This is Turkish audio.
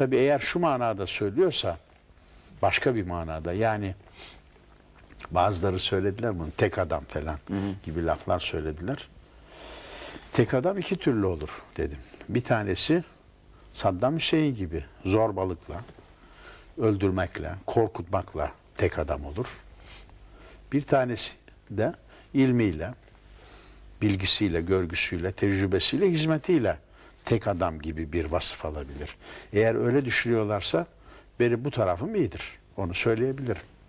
Tabi eğer şu manada söylüyorsa başka bir manada yani bazıları söylediler bunu tek adam falan hı hı. gibi laflar söylediler. Tek adam iki türlü olur dedim. Bir tanesi Saddam Hüseyin gibi zorbalıkla, öldürmekle, korkutmakla tek adam olur. Bir tanesi de ilmiyle, bilgisiyle, görgüsüyle, tecrübesiyle, hizmetiyle tek adam gibi bir vasıf alabilir. Eğer öyle düşünüyorlarsa benim bu tarafım iyidir. Onu söyleyebilirim.